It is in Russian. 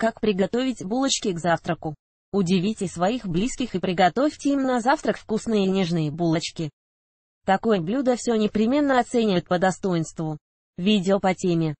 Как приготовить булочки к завтраку? Удивите своих близких и приготовьте им на завтрак вкусные нежные булочки. Такое блюдо все непременно оценят по достоинству. Видео по теме.